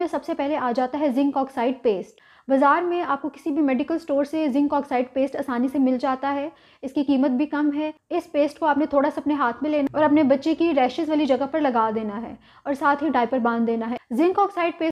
में सबसे पहले आ जाता है जिंक ऑक्साइड पेस्ट बाज़ार में आपको किसी भी मेडिकल स्टोर से जिंक ऑक्साइड पेस्ट आसानी से मिल जाता है इसकी कीमत भी कम है इस पेस्ट को आपने थोड़ा सा अपने हाथ में लेना और अपने बच्चे की रैशेज़ वाली जगह पर लगा देना है और साथ ही डायपर बांध देना है जिंक ऑक्साइड पेस्ट